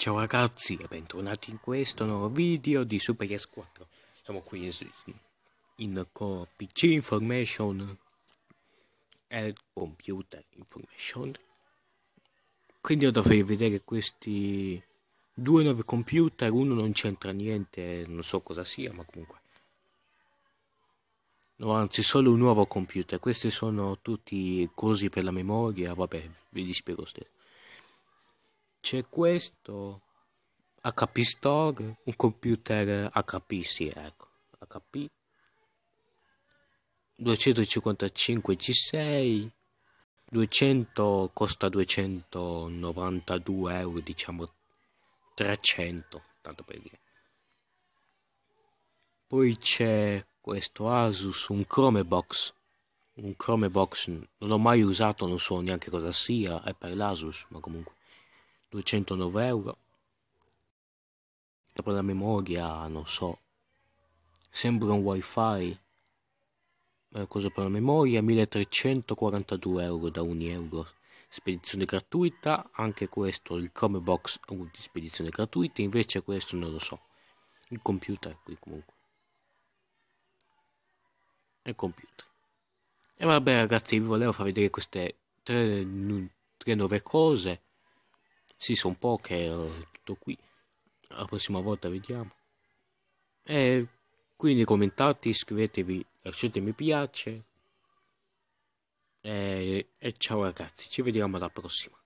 Ciao ragazzi e bentornati in questo nuovo video di Super S4 Siamo qui in, in PC Information e Computer Information Quindi ho da farvi vedere questi due nuovi computer, uno non c'entra niente, non so cosa sia ma comunque No, anzi, solo un nuovo computer. Questi sono tutti cosi per la memoria. Vabbè, vi dispiego spiego stesso c'è questo HP Store, un computer HP, sì, ecco, HP 255 c 6 200 costa 292 euro, diciamo 300, tanto per dire. Poi c'è questo Asus, un Chromebox, un Chromebox non l'ho mai usato, non so neanche cosa sia, è per l'Asus, ma comunque 209 euro. Dopo la memoria, non so, sembra un wifi, ma cosa per la memoria, 1342 euro da 1 euro. Spedizione gratuita, anche questo, il Chrome Box di spedizione gratuita, invece questo non lo so. Il computer qui comunque. Il computer. E vabbè ragazzi, vi volevo far vedere queste tre, tre nuove cose si Sì, sono poche, uh, tutto qui. La prossima volta vediamo. E quindi commentate, iscrivetevi, lasciate mi piace. E, e ciao ragazzi, ci vediamo alla prossima.